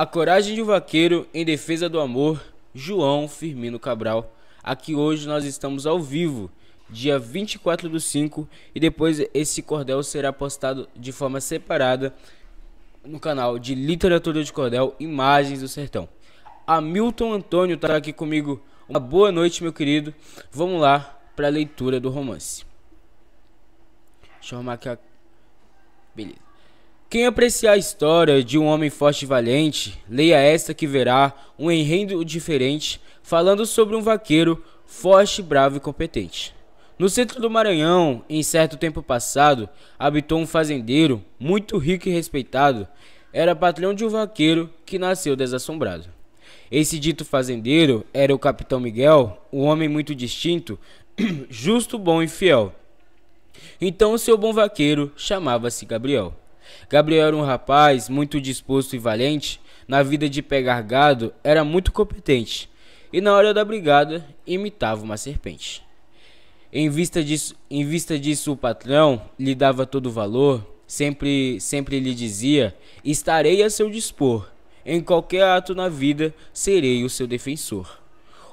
A coragem de um vaqueiro em defesa do amor, João Firmino Cabral. Aqui hoje nós estamos ao vivo, dia 24 do 5, e depois esse cordel será postado de forma separada no canal de Literatura de Cordel Imagens do Sertão. Hamilton Antônio está aqui comigo. Uma boa noite, meu querido. Vamos lá para a leitura do romance. Deixa eu arrumar aqui a... Beleza. Quem apreciar a história de um homem forte e valente, leia esta que verá um enredo diferente falando sobre um vaqueiro forte, bravo e competente. No centro do Maranhão, em certo tempo passado, habitou um fazendeiro muito rico e respeitado. Era patrão de um vaqueiro que nasceu desassombrado. Esse dito fazendeiro era o capitão Miguel, um homem muito distinto, justo, bom e fiel. Então o seu bom vaqueiro chamava-se Gabriel. Gabriel era um rapaz muito disposto e valente, na vida de pegar gado era muito competente, e na hora da brigada imitava uma serpente. Em vista disso, em vista disso o patrão lhe dava todo o valor, sempre, sempre lhe dizia: estarei a seu dispor, em qualquer ato na vida serei o seu defensor.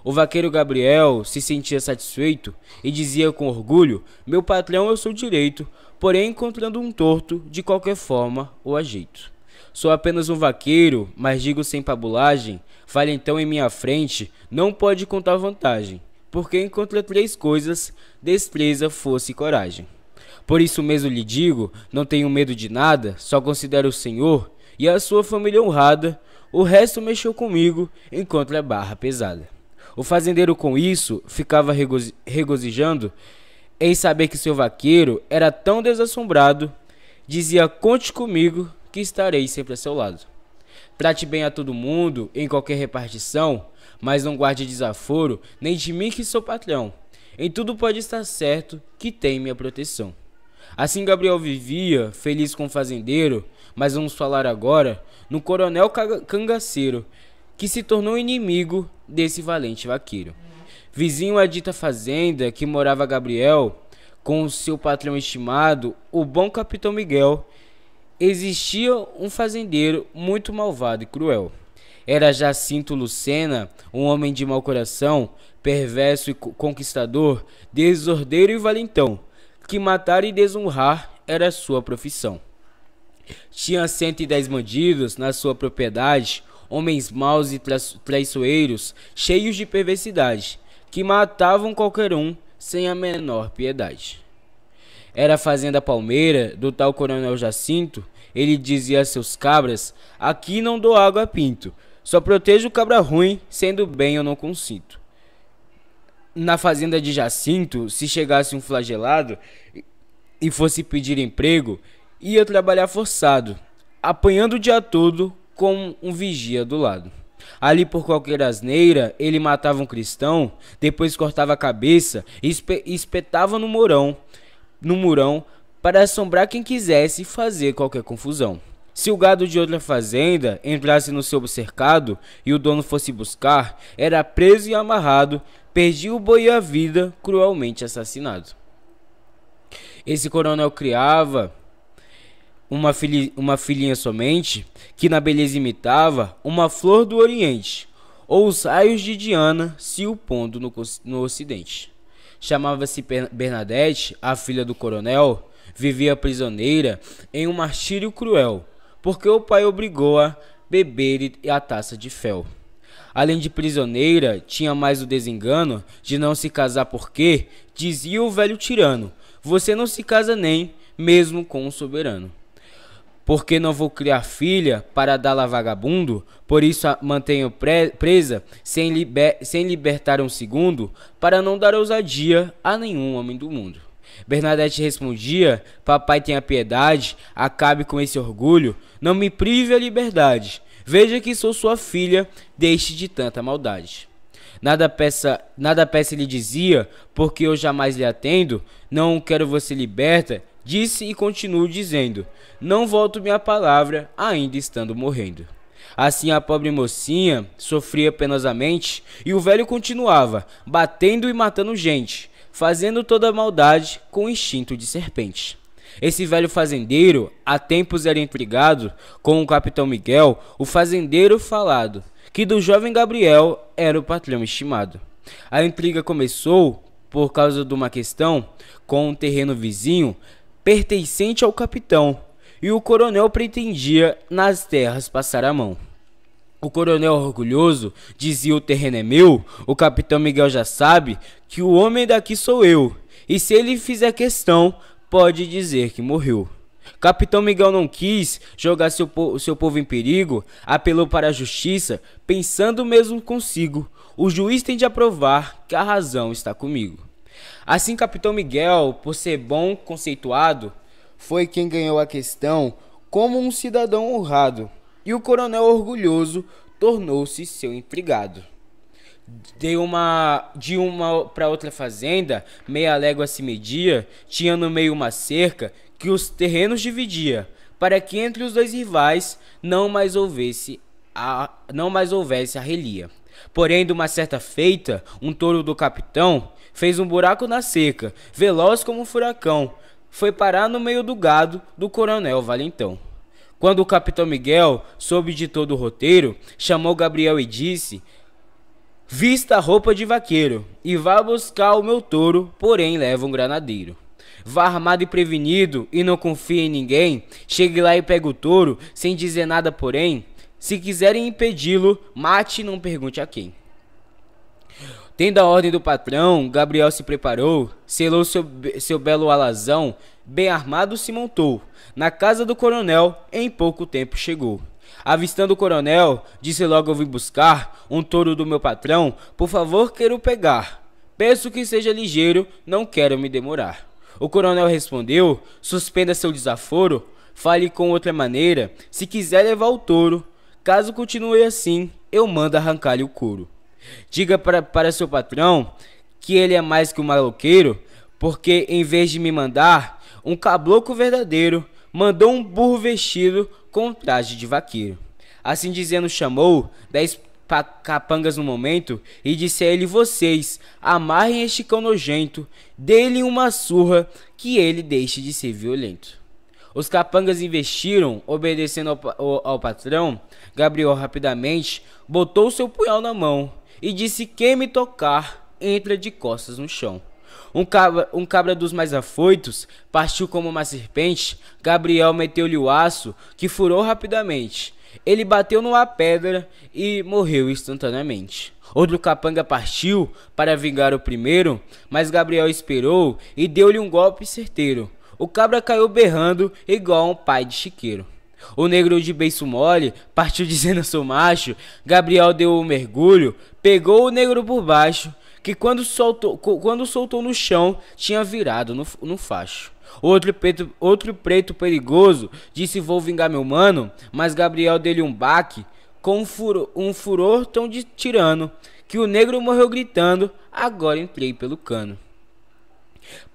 O vaqueiro Gabriel se sentia satisfeito e dizia com orgulho: Meu patrão, eu sou direito, porém encontrando um torto, de qualquer forma o ajeito. Sou apenas um vaqueiro, mas digo sem pabulagem: Fale então em minha frente, não pode contar vantagem, porque encontra três coisas: destreza, força e coragem. Por isso mesmo lhe digo: não tenho medo de nada, só considero o Senhor e a sua família honrada. O resto mexeu comigo enquanto é barra pesada. O fazendeiro, com isso, ficava regozi regozijando em saber que seu vaqueiro era tão desassombrado. Dizia: Conte comigo, que estarei sempre a seu lado. Trate bem a todo mundo, em qualquer repartição, mas não guarde desaforo, nem de mim que sou patrão. Em tudo pode estar certo que tem minha proteção. Assim Gabriel vivia, feliz com o fazendeiro, mas vamos falar agora no coronel cangaceiro que se tornou inimigo desse valente vaqueiro. Vizinho à dita fazenda que morava Gabriel, com seu patrão estimado, o bom capitão Miguel, existia um fazendeiro muito malvado e cruel. Era Jacinto Lucena, um homem de mau coração, perverso e conquistador, desordeiro e valentão, que matar e desonrar era sua profissão. Tinha 110 bandidos na sua propriedade, homens maus e traiçoeiros, cheios de perversidade, que matavam qualquer um sem a menor piedade. Era a fazenda palmeira do tal coronel Jacinto, ele dizia a seus cabras: Aqui não dou água a pinto, só protejo o cabra ruim, sendo bem eu não consinto. Na fazenda de Jacinto, se chegasse um flagelado e fosse pedir emprego, ia trabalhar forçado, apanhando o dia todo com um vigia do lado. Ali por qualquer asneira, ele matava um cristão, depois cortava a cabeça e espetava no murão, no murão para assombrar quem quisesse fazer qualquer confusão. Se o gado de outra fazenda entrasse no seu cercado e o dono fosse buscar, era preso e amarrado, perdia o boi e a vida, cruelmente assassinado. Esse coronel criava uma, filha, uma filhinha somente, que na beleza imitava uma flor do Oriente, ou os raios de Diana se opondo no, no Ocidente. Chamava-se Bernadette, a filha do coronel, vivia prisioneira em um martírio cruel, porque o pai obrigou-a a beber a taça de fel. Além de prisioneira, tinha mais o desengano de não se casar porque, dizia o velho tirano, você não se casa nem mesmo com o soberano. Porque não vou criar filha para dar a vagabundo, por isso a mantenho presa sem, liber sem libertar um segundo, para não dar ousadia a nenhum homem do mundo. Bernadette respondia: Papai tenha piedade, acabe com esse orgulho, não me prive a liberdade. Veja que sou sua filha, deixe de tanta maldade. Nada peça, nada peça lhe dizia, porque eu jamais lhe atendo, não quero você liberta, disse e continuo dizendo: Não volto minha palavra, ainda estando morrendo. Assim a pobre mocinha sofria penosamente, e o velho continuava, batendo e matando gente, fazendo toda a maldade com instinto de serpente. Esse velho fazendeiro, há tempos era intrigado com o capitão Miguel, o fazendeiro falado, que do jovem Gabriel era o patrão estimado. A intriga começou por causa de uma questão com um terreno vizinho pertencente ao capitão, e o coronel pretendia nas terras passar a mão. O coronel orgulhoso dizia: O terreno é meu, o capitão Miguel já sabe que o homem daqui sou eu, e se ele fizer questão, pode dizer que morreu. Capitão Miguel não quis jogar seu, po seu povo em perigo, apelou para a justiça, pensando mesmo consigo: O juiz tem de aprovar que a razão está comigo. Assim, Capitão Miguel, por ser bom conceituado, foi quem ganhou a questão como um cidadão honrado, e o coronel orgulhoso tornou-se seu empregado. De uma de uma para outra fazenda, meia légua se media, tinha no meio uma cerca que os terrenos dividia, para que entre os dois rivais não mais houvesse a não mais houvesse a relia. Porém, de uma certa feita, um touro do capitão fez um buraco na seca, veloz como um furacão, foi parar no meio do gado do coronel Valentão. Quando o capitão Miguel soube de todo o roteiro, chamou Gabriel e disse: Vista a roupa de vaqueiro e vá buscar o meu touro, porém leva um granadeiro. Vá armado e prevenido e não confie em ninguém. Chegue lá e pegue o touro, sem dizer nada, porém. Se quiserem impedi-lo, mate e não pergunte a quem. Tendo a ordem do patrão, Gabriel se preparou, selou seu, seu belo alazão, bem armado se montou. Na casa do coronel, em pouco tempo chegou. Avistando o coronel, disse logo eu vim buscar um touro do meu patrão, por favor quero pegar. Peço que seja ligeiro, não quero me demorar. O coronel respondeu, suspenda seu desaforo, fale com outra maneira, se quiser levar o touro. Caso continue assim, eu mando arrancar-lhe o couro. Diga para, para seu patrão que ele é mais que um maloqueiro, porque em vez de me mandar um cabloco verdadeiro, mandou um burro vestido com traje de vaqueiro. Assim dizendo, chamou dez capangas no momento e disse a ele: Vocês amarrem este cão nojento, dê-lhe uma surra que ele deixe de ser violento. Os capangas investiram, obedecendo ao, ao, ao patrão. Gabriel rapidamente botou seu punhal na mão e disse: Quem me tocar, entra de costas no chão. Um cabra, um cabra dos mais afoitos partiu como uma serpente. Gabriel meteu-lhe o aço, que furou rapidamente. Ele bateu numa pedra e morreu instantaneamente. Outro capanga partiu para vingar o primeiro, mas Gabriel esperou e deu-lhe um golpe certeiro. O cabra caiu berrando igual um pai de chiqueiro. O negro de beiço mole partiu dizendo sou macho. Gabriel deu um mergulho, pegou o negro por baixo, que quando soltou, quando soltou no chão tinha virado no, no facho. Outro preto, outro preto perigoso disse vou vingar meu mano, mas Gabriel deu-lhe um baque com um furor, um furor tão de tirano que o negro morreu gritando agora entrei pelo cano.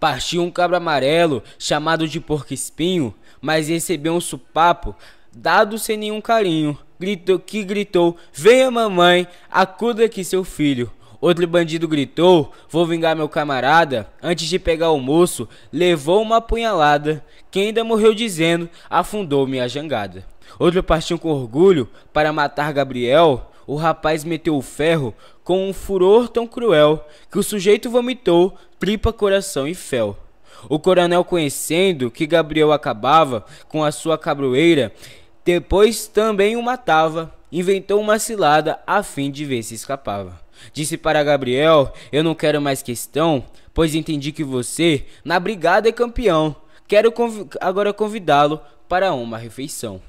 Partiu um cabra amarelo chamado de porco espinho, mas recebeu um supapo dado sem nenhum carinho. Gritou que gritou: Venha, mamãe, acuda aqui seu filho. Outro bandido gritou: Vou vingar meu camarada. Antes de pegar o moço, levou uma apunhalada, que ainda morreu dizendo: Afundou minha jangada. Outro partiu com orgulho para matar Gabriel. O rapaz meteu o ferro com um furor tão cruel que o sujeito vomitou tripa, coração e fel. O coronel, conhecendo que Gabriel acabava com a sua cabroeira, depois também o matava, inventou uma cilada a fim de ver se escapava. Disse para Gabriel: Eu não quero mais questão, pois entendi que você, na brigada, é campeão. Quero conv agora convidá-lo para uma refeição.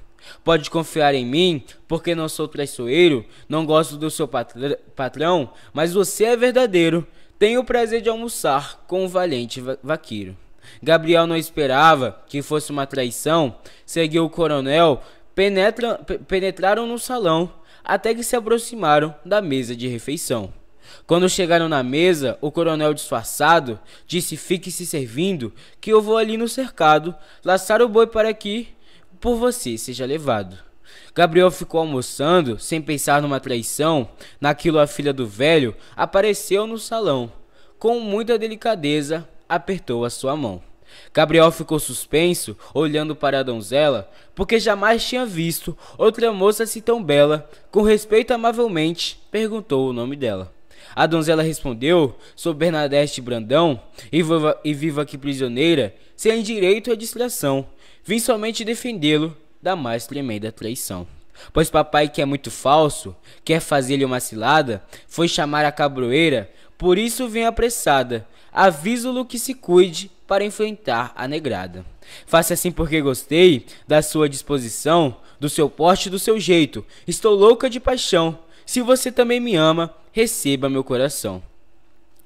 Pode confiar em mim, porque não sou traiçoeiro, não gosto do seu patrão, mas você é verdadeiro. Tenho o prazer de almoçar com o valente va vaqueiro. Gabriel não esperava que fosse uma traição, seguiu o coronel, penetra, penetraram no salão até que se aproximaram da mesa de refeição. Quando chegaram na mesa, o coronel disfarçado disse: Fique-se servindo, que eu vou ali no cercado, laçar o boi para que por você seja levado. Gabriel ficou almoçando, sem pensar numa traição. Naquilo, a filha do velho apareceu no salão. Com muita delicadeza, apertou a sua mão. Gabriel ficou suspenso, olhando para a donzela, porque jamais tinha visto outra moça assim tão bela. Com respeito amavelmente, perguntou o nome dela. A donzela respondeu: Sou Bernadette Brandão, e, viva, e vivo aqui prisioneira, sem direito à distração. Vim somente defendê-lo da mais tremenda traição. Pois papai, que é muito falso, quer fazer-lhe uma cilada, foi chamar a cabroeira, por isso vem apressada. Aviso-lo que se cuide para enfrentar a negrada. Faça assim porque gostei da sua disposição, do seu porte e do seu jeito. Estou louca de paixão. Se você também me ama, receba meu coração.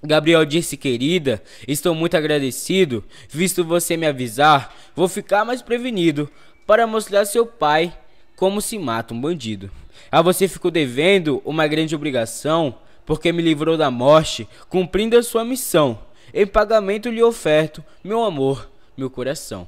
Gabriel disse: Querida, estou muito agradecido, visto você me avisar, vou ficar mais prevenido para mostrar a seu pai como se mata um bandido. A você ficou devendo uma grande obrigação, porque me livrou da morte, cumprindo a sua missão. Em pagamento lhe oferto meu amor, meu coração.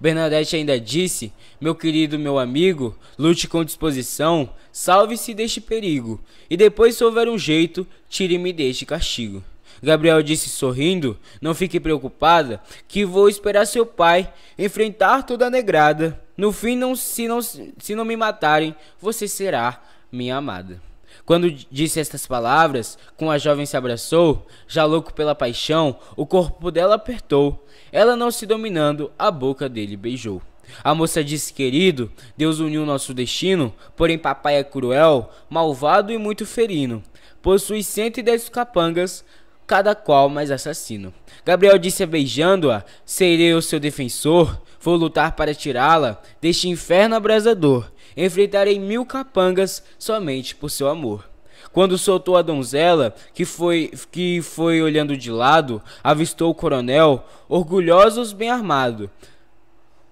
Bernadette ainda disse: Meu querido meu amigo, lute com disposição, salve-se deste perigo, e depois, se houver um jeito, tire-me deste castigo. Gabriel disse sorrindo: Não fique preocupada, que vou esperar seu pai enfrentar toda a negrada no fim, não, se, não, se não me matarem, você será minha amada. Quando disse estas palavras, com a jovem se abraçou, já louco pela paixão, o corpo dela apertou. Ela não se dominando, a boca dele beijou. A moça disse: Querido, Deus uniu nosso destino, porém papai é cruel, malvado e muito ferino. Possui cento e dez capangas, cada qual mais assassino. Gabriel disse beijando-a: Serei o seu defensor, for lutar para tirá-la deste inferno abrasador, enfrentarei mil capangas somente por seu amor. Quando soltou a donzela, que foi, que foi olhando de lado, avistou o coronel, orgulhosos bem armado.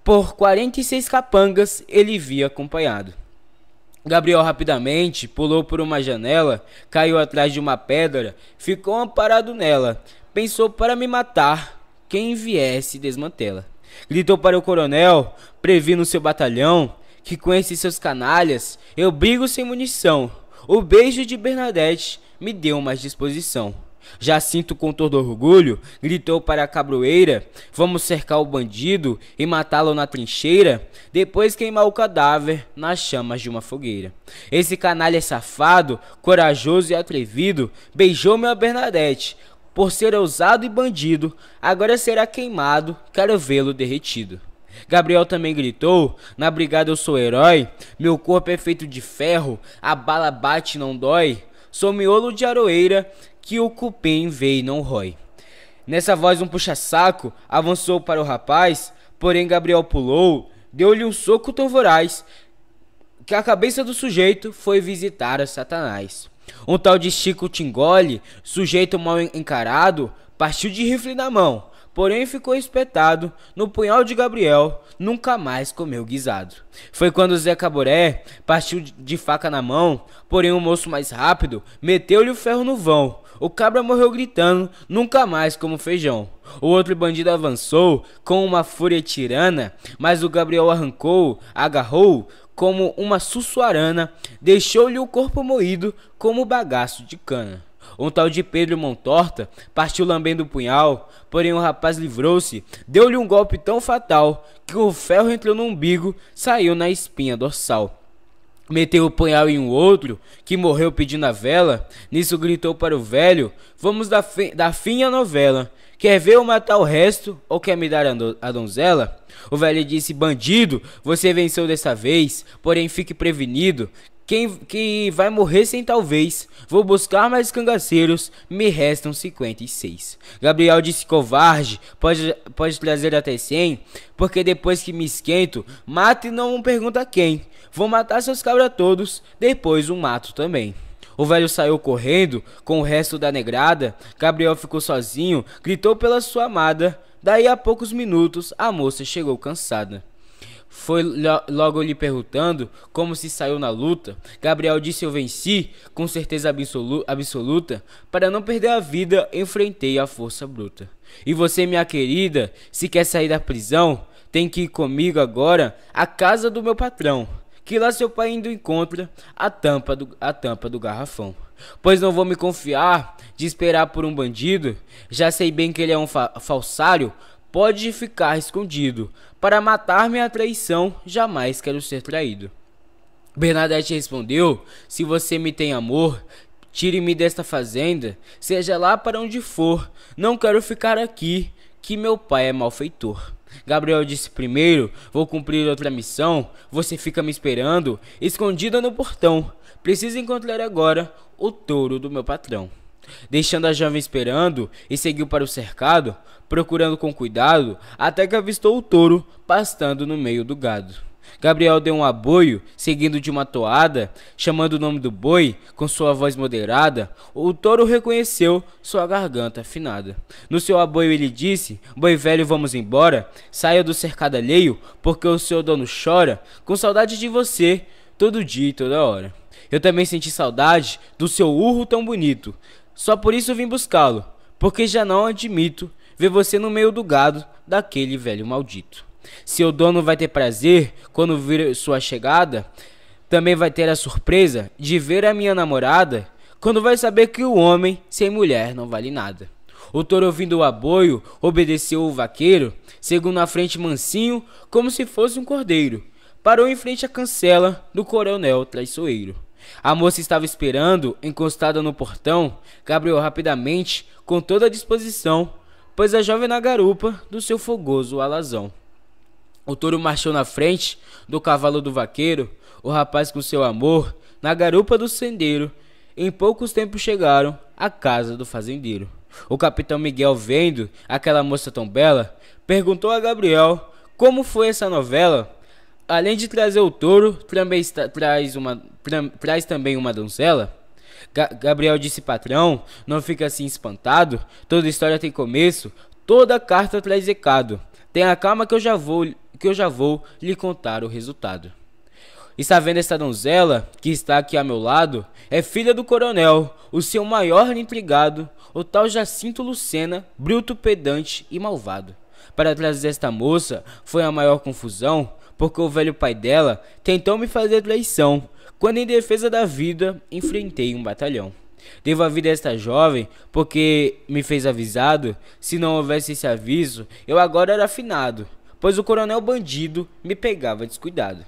Por 46 capangas ele via acompanhado. Gabriel rapidamente pulou por uma janela, caiu atrás de uma pedra, ficou amparado nela. Pensou para me matar, quem viesse desmantela. Gritou para o coronel, previ no seu batalhão, que com esses seus canalhas eu brigo sem munição. O beijo de Bernadette me deu mais disposição. Jacinto, com todo orgulho, gritou para a cabroeira: Vamos cercar o bandido e matá-lo na trincheira, depois queimar o cadáver nas chamas de uma fogueira. Esse canalha safado, corajoso e atrevido, beijou a Bernadette, por ser ousado e bandido, agora será queimado, quero vê-lo derretido. Gabriel também gritou: Na brigada eu sou herói, meu corpo é feito de ferro, a bala bate não dói, sou miolo de aroeira que o cupim vê e não rói. Nessa voz, um puxa-saco avançou para o rapaz, porém Gabriel pulou, deu-lhe um soco tão voraz que a cabeça do sujeito foi visitar a Satanás. Um tal de Chico Tingoli, sujeito mal encarado, partiu de rifle na mão, porém ficou espetado no punhal de Gabriel, nunca mais comeu guisado. Foi quando Zé Caboré partiu de faca na mão, porém o um moço mais rápido meteu-lhe o ferro no vão. O cabra morreu gritando, nunca mais como feijão. O outro bandido avançou com uma fúria tirana, mas o Gabriel arrancou, agarrou, como uma suçuarana, deixou-lhe o corpo moído como bagaço de cana. Um tal de Pedro Montorta partiu lambendo o punhal, porém o rapaz livrou-se, deu-lhe um golpe tão fatal que o ferro entrou no umbigo, saiu na espinha dorsal meteu o punhal em um outro, que morreu pedindo a vela. Nisso gritou para o velho: Vamos dar, fi dar fim à novela. Quer ver eu matar o resto ou quer me dar a, a donzela? O velho disse: Bandido, você venceu dessa vez, porém fique prevenido. Quem, quem vai morrer sem talvez. Vou buscar mais cangaceiros. Me restam 56. Gabriel disse covarde. Pode, pode trazer até 100. Porque depois que me esquento, mata e não pergunta quem. Vou matar seus cabras todos. Depois o mato também. O velho saiu correndo com o resto da negrada. Gabriel ficou sozinho, gritou pela sua amada. Daí a poucos minutos, a moça chegou cansada. Foi logo lhe perguntando como se saiu na luta. Gabriel disse: Eu venci, com certeza absoluta. Para não perder a vida, enfrentei a força bruta. E você, minha querida, se quer sair da prisão, tem que ir comigo agora à casa do meu patrão. Que lá seu pai ainda encontra a tampa do, a tampa do garrafão. Pois não vou me confiar de esperar por um bandido. Já sei bem que ele é um fa falsário, pode ficar escondido. Para matar minha traição, jamais quero ser traído. Bernadette respondeu: Se você me tem amor, tire-me desta fazenda, seja lá para onde for, não quero ficar aqui, que meu pai é malfeitor. Gabriel disse primeiro: Vou cumprir outra missão. Você fica me esperando, escondida no portão. Preciso encontrar agora o touro do meu patrão. Deixando a jovem esperando e seguiu para o cercado, procurando com cuidado, até que avistou o touro pastando no meio do gado. Gabriel deu um aboio, seguindo de uma toada, chamando o nome do boi, com sua voz moderada, o touro reconheceu sua garganta afinada. No seu aboio ele disse: Boi velho, vamos embora, saia do cercado alheio, porque o seu dono chora, com saudade de você, todo dia e toda hora. Eu também senti saudade do seu urro tão bonito, só por isso vim buscá-lo, porque já não admito ver você no meio do gado daquele velho maldito. Seu dono vai ter prazer quando vir sua chegada, também vai ter a surpresa de ver a minha namorada quando vai saber que o homem sem mulher não vale nada. O touro ouvindo o aboio, obedeceu o vaqueiro, seguiu na frente mansinho, como se fosse um cordeiro. Parou em frente à cancela do coronel traiçoeiro. A moça estava esperando, encostada no portão. Gabriel rapidamente, com toda a disposição, pôs a jovem na garupa do seu fogoso alazão. O touro marchou na frente do cavalo do vaqueiro, o rapaz com seu amor, na garupa do sendeiro. Em poucos tempos chegaram à casa do fazendeiro. O capitão Miguel, vendo aquela moça tão bela, perguntou a Gabriel como foi essa novela além de trazer o touro, também traz, uma, traz também uma donzela. Ga Gabriel disse patrão, não fica assim espantado, toda história tem começo, toda carta traz recado. Tenha calma que eu já vou, que eu já vou lhe contar o resultado. Está vendo esta donzela que está aqui a meu lado? É filha do coronel, o seu maior intrigado, o tal Jacinto Lucena, bruto pedante e malvado. Para trazer esta moça foi a maior confusão, porque o velho pai dela tentou me fazer traição, quando em defesa da vida enfrentei um batalhão. Devo a vida a esta jovem, porque me fez avisado, se não houvesse esse aviso, eu agora era afinado, pois o coronel bandido me pegava descuidado.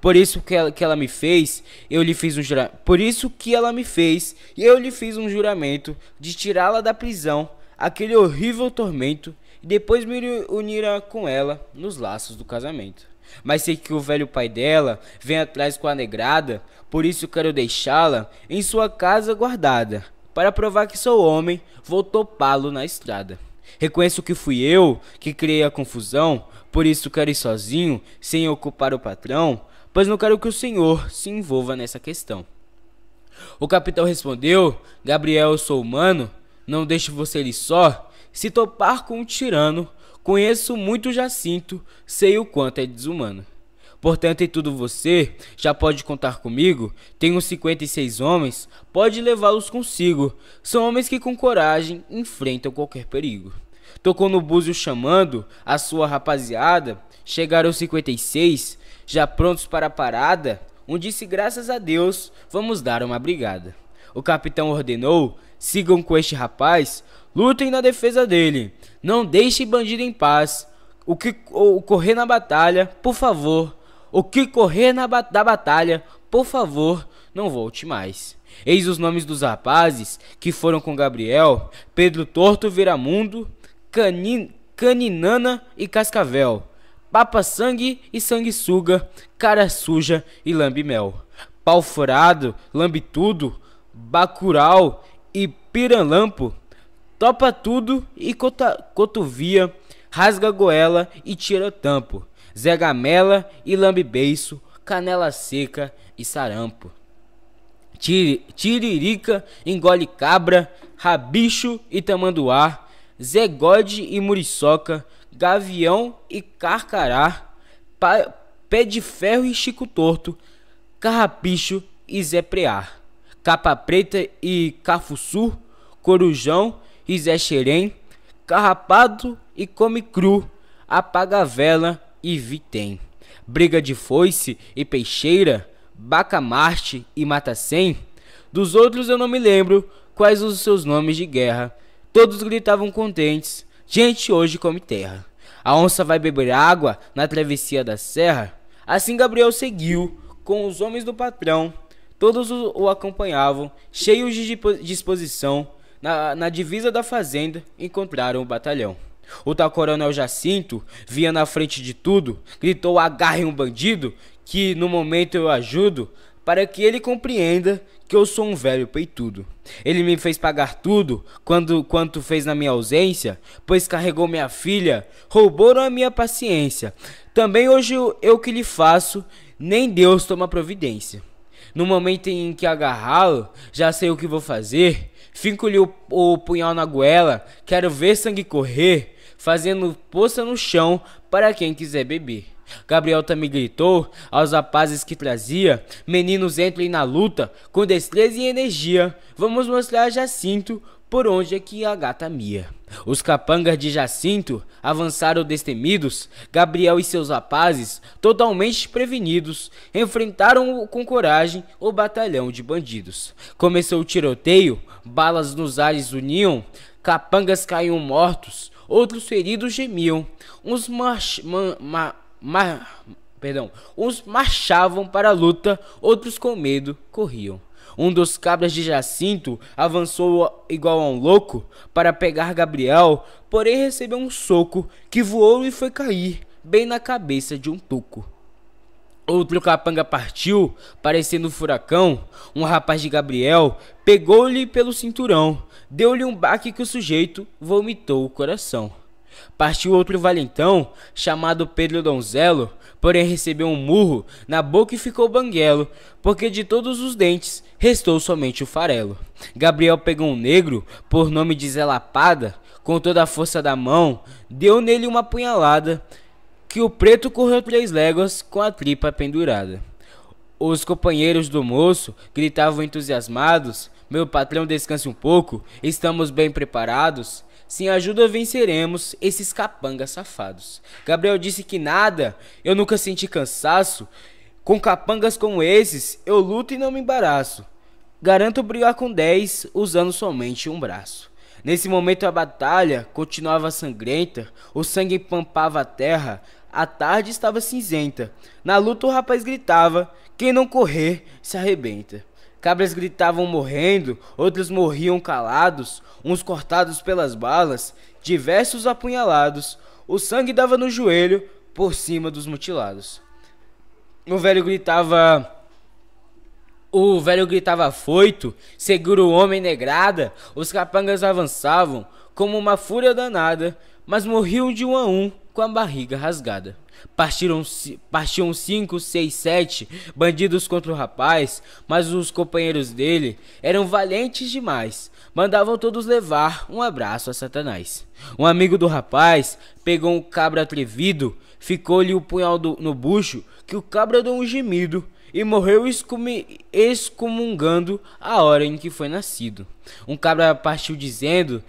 Por isso que ela, que ela me fez, eu lhe fiz um jura... Por isso que ela me fez, eu lhe fiz um juramento de tirá-la da prisão, aquele horrível tormento, e depois me unir com ela nos laços do casamento. Mas sei que o velho pai dela vem atrás com a negrada, por isso quero deixá-la em sua casa guardada. Para provar que sou homem, vou topá-lo na estrada. Reconheço que fui eu que criei a confusão, por isso quero ir sozinho, sem ocupar o patrão, pois não quero que o senhor se envolva nessa questão. O capitão respondeu: Gabriel, eu sou humano, não deixo você ali só. Se topar com um tirano, Conheço muito Jacinto, sei o quanto é desumano. Portanto, em tudo você já pode contar comigo. Tenho 56 homens, pode levá-los consigo. São homens que com coragem enfrentam qualquer perigo. Tocou no búzio chamando a sua rapaziada. Chegaram 56, já prontos para a parada. Um disse: Graças a Deus, vamos dar uma brigada. O capitão ordenou: sigam com este rapaz, Lutem na defesa dele. Não deixe bandido em paz. O que ocorrer na batalha, por favor. O que correr na ba da batalha, por favor, não volte mais. Eis os nomes dos rapazes que foram com Gabriel, Pedro Torto Viramundo, Canin Caninana e Cascavel, Papa Sangue e Sanguessuga, Cara Suja e Lambimel, Pau Furado, Lambitudo, Bacural e Piranlampo, topa tudo e cotovia, rasga goela e tira tampo, Zé Gamela e lambe beiço, canela seca e sarampo. Tire, tiririca, engole cabra, rabicho e tamanduá, Zé Gode e muriçoca, gavião e carcará, pa, pé de ferro e chico torto, carrapicho e Zé Preá, capa preta e cafuçu, corujão e Zé Xerém, Carrapato e Come Cru, Apaga a Vela e Vitem, Briga de Foice e Peixeira, Bacamarte e sem. Dos outros eu não me lembro quais os seus nomes de guerra. Todos gritavam contentes, gente hoje come terra. A onça vai beber água na travessia da serra. Assim Gabriel seguiu com os homens do patrão. Todos o acompanhavam, cheios de disposição na, na divisa da fazenda, encontraram o batalhão. O tal coronel Jacinto via na frente de tudo, gritou: "Agarre um bandido, que no momento eu ajudo, para que ele compreenda que eu sou um velho peitudo. Ele me fez pagar tudo quando quanto fez na minha ausência, pois carregou minha filha, roubou a minha paciência. Também hoje eu, eu que lhe faço, nem Deus toma providência. No momento em que agarrá-lo, já sei o que vou fazer. Finco-lhe o, o punhal na goela, quero ver sangue correr, fazendo poça no chão para quem quiser beber. Gabriel também gritou aos rapazes que trazia: Meninos, entrem na luta com destreza e energia. Vamos mostrar a Jacinto por onde é que a gata mia. Os capangas de Jacinto avançaram destemidos. Gabriel e seus rapazes, totalmente prevenidos, enfrentaram com coragem o batalhão de bandidos. Começou o tiroteio balas nos ares uniam, capangas caíam mortos, outros feridos gemiam, uns march, ma, ma, ma, perdão, uns marchavam para a luta, outros com medo corriam. Um dos cabras de Jacinto avançou igual a um louco para pegar Gabriel, porém recebeu um soco que voou e foi cair bem na cabeça de um tuco. Outro capanga partiu, parecendo um furacão. Um rapaz de Gabriel pegou-lhe pelo cinturão, deu-lhe um baque que o sujeito vomitou o coração. Partiu outro valentão, chamado Pedro Donzelo, porém recebeu um murro na boca e ficou banguelo, porque de todos os dentes restou somente o farelo. Gabriel pegou um negro, por nome de Zelapada, com toda a força da mão, deu nele uma punhalada que o preto correu três léguas com a tripa pendurada. Os companheiros do moço gritavam entusiasmados: Meu patrão, descanse um pouco, estamos bem preparados. Sem ajuda venceremos esses capangas safados. Gabriel disse que nada, eu nunca senti cansaço. Com capangas como esses, eu luto e não me embaraço. Garanto brigar com dez usando somente um braço. Nesse momento a batalha continuava sangrenta, o sangue pampava a terra, a tarde estava cinzenta. Na luta o rapaz gritava: Quem não correr se arrebenta. Cabras gritavam morrendo, outros morriam calados, uns cortados pelas balas, diversos apunhalados. O sangue dava no joelho, por cima dos mutilados. O velho gritava. O velho gritava afoito, segura o homem negrada. Os capangas avançavam, como uma fúria danada, mas morriam de um a um, com a barriga rasgada. Partiram, partiam cinco, seis, sete bandidos contra o rapaz, mas os companheiros dele eram valentes demais. Mandavam todos levar um abraço a Satanás. Um amigo do rapaz pegou um cabra atrevido, ficou-lhe o punhal do, no bucho, que o cabra deu um gemido e morreu excomungando a hora em que foi nascido. Um cabra partiu dizendo: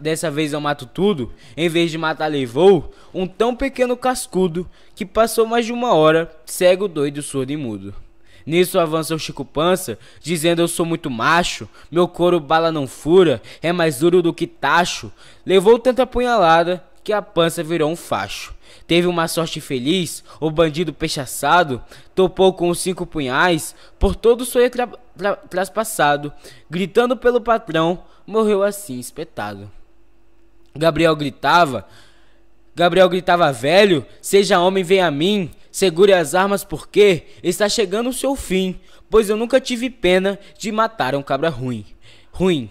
Dessa vez eu mato tudo, em vez de matar, levou um tão pequeno cascudo que passou mais de uma hora, cego, doido, surdo e mudo. Nisso avança o Chico Pança, dizendo eu sou muito macho, meu couro bala não fura, é mais duro do que tacho. Levou tanta punhalada que a pança virou um facho teve uma sorte feliz, o bandido peixe assado, topou com os cinco punhais, por todo o sonho tra tra traspassado, gritando pelo patrão, morreu assim espetado. Gabriel gritava, Gabriel gritava: Velho, seja homem, venha a mim. Segure as armas, porque está chegando o seu fim. Pois eu nunca tive pena de matar um cabra ruim. Ruim.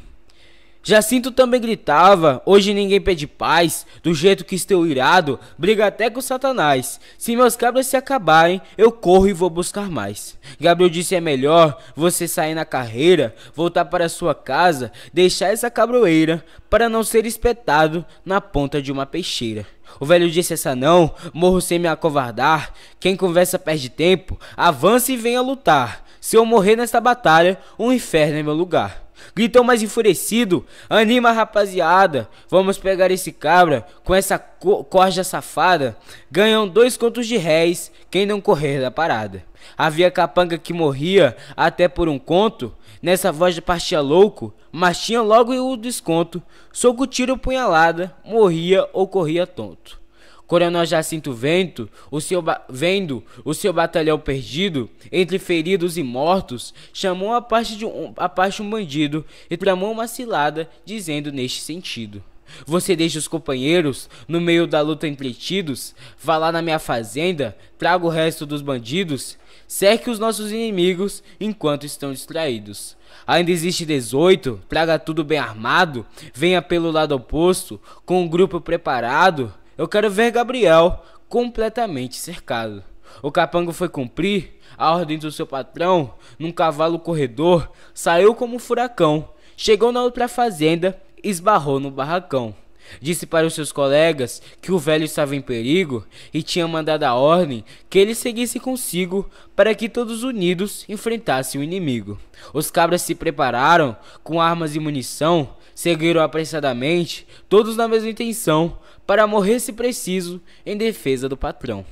Jacinto também gritava, hoje ninguém pede paz, do jeito que estou irado, briga até com Satanás. Se meus cabras se acabarem, eu corro e vou buscar mais. Gabriel disse é melhor você sair na carreira, voltar para sua casa, deixar essa cabroeira, para não ser espetado na ponta de uma peixeira. O velho disse essa não, morro sem me acovardar. Quem conversa perde tempo, avance e venha lutar. Se eu morrer nesta batalha, um inferno é meu lugar. Gritou mais enfurecido: Anima, rapaziada, vamos pegar esse cabra com essa co corja safada. Ganham dois contos de réis quem não correr da parada. Havia capanga que morria até por um conto, nessa voz de partia louco, mas tinha logo o desconto. Soco, tiro, punhalada, morria ou corria tonto. Coronel Jacinto Vento, o seu vendo o seu batalhão perdido, entre feridos e mortos, chamou a parte de um, a parte um bandido e tramou uma cilada, dizendo neste sentido. Você deixa os companheiros no meio da luta entretidos, vá lá na minha fazenda, traga o resto dos bandidos, cerque os nossos inimigos enquanto estão distraídos. Ainda existe 18, traga tudo bem armado, venha pelo lado oposto, com um grupo preparado, eu quero ver Gabriel completamente cercado. O capango foi cumprir a ordem do seu patrão num cavalo corredor, saiu como um furacão, chegou na outra fazenda, esbarrou no barracão. Disse para os seus colegas que o velho estava em perigo e tinha mandado a ordem que ele seguisse consigo para que todos unidos enfrentassem o inimigo. Os cabras se prepararam com armas e munição seguiram apressadamente, todos na mesma intenção, para morrer se preciso, em defesa do patrão.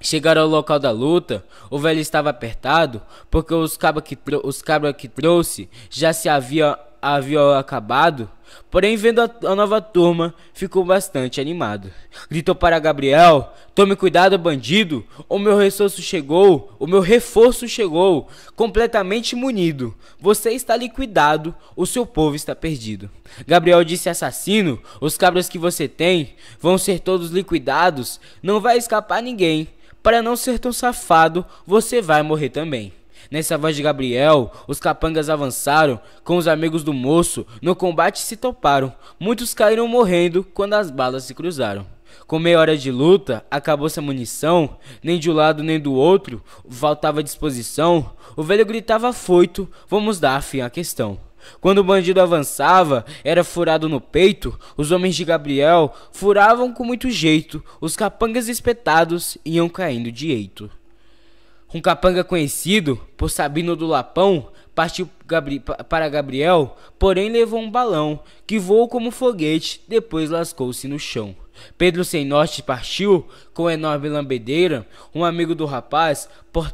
Chegaram ao local da luta, o velho estava apertado, porque os cabra que, os cabra que trouxe já se havia havia acabado, porém, vendo a, a nova turma, ficou bastante animado. Gritou para Gabriel: Tome cuidado, bandido! O meu reforço chegou! O meu reforço chegou! Completamente munido! Você está liquidado, o seu povo está perdido. Gabriel disse: Assassino, os cabras que você tem vão ser todos liquidados, não vai escapar ninguém. Para não ser tão safado, você vai morrer também. Nessa voz de Gabriel, os capangas avançaram, com os amigos do moço, no combate se toparam. Muitos caíram morrendo quando as balas se cruzaram. Com meia hora de luta, acabou-se a munição, nem de um lado nem do outro, faltava disposição. O velho gritava afoito: Vamos dar fim à questão. Quando o bandido avançava, era furado no peito. Os homens de Gabriel furavam com muito jeito. Os capangas espetados iam caindo de eito. Um capanga conhecido por Sabino do Lapão partiu Gabri para Gabriel, porém levou um balão que voou como foguete, depois lascou-se no chão. Pedro Sem Norte partiu com enorme lambedeira, um amigo do rapaz, por,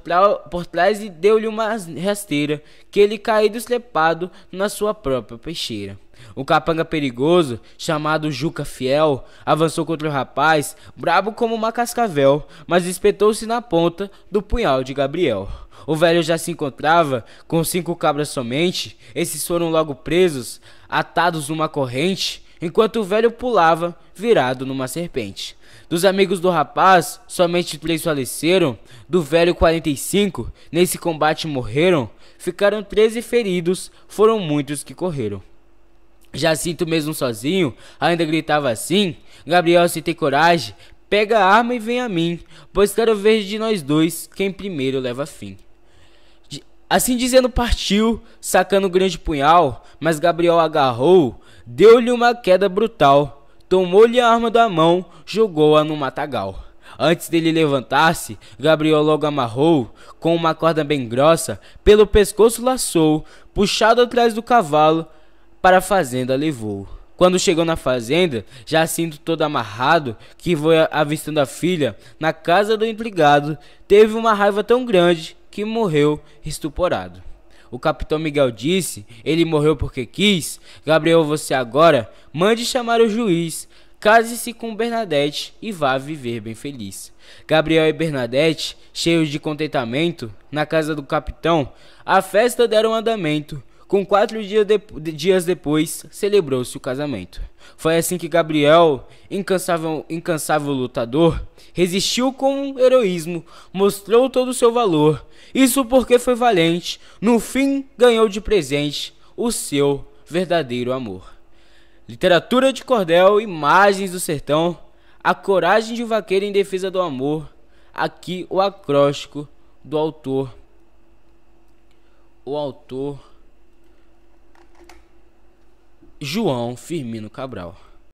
por trás e deu-lhe uma rasteira, que ele caiu estrepado na sua própria peixeira. O capanga perigoso, chamado Juca Fiel, avançou contra o rapaz, brabo como uma cascavel, mas espetou-se na ponta do punhal de Gabriel. O velho já se encontrava com cinco cabras somente, esses foram logo presos, atados numa corrente, enquanto o velho pulava, virado numa serpente. Dos amigos do rapaz, somente três faleceram. Do velho 45, nesse combate morreram. Ficaram 13 feridos, foram muitos que correram. Já sinto mesmo sozinho, ainda gritava assim. Gabriel, se tem coragem, pega a arma e vem a mim, pois quero ver de nós dois quem primeiro leva fim. Assim dizendo, partiu, sacando um grande punhal, mas Gabriel agarrou, deu-lhe uma queda brutal, tomou-lhe a arma da mão, jogou-a no matagal. Antes dele levantar-se, Gabriel logo amarrou, com uma corda bem grossa, pelo pescoço laçou, puxado atrás do cavalo, para a fazenda levou. Quando chegou na fazenda, já sinto todo amarrado, que foi avistando a filha na casa do empregado, teve uma raiva tão grande que morreu estuporado. O capitão Miguel disse: ele morreu porque quis. Gabriel, você agora mande chamar o juiz. Case-se com Bernadette e vá viver bem feliz. Gabriel e Bernadette, cheios de contentamento, na casa do capitão, a festa deram andamento. Com quatro dias, de... dias depois, celebrou-se o casamento. Foi assim que Gabriel, incansável, incansável lutador, resistiu com heroísmo, mostrou todo o seu valor. Isso porque foi valente. No fim, ganhou de presente o seu verdadeiro amor. Literatura de cordel, imagens do sertão, a coragem de um vaqueiro em defesa do amor. Aqui o acróstico do autor. O autor João Firmino Cabral.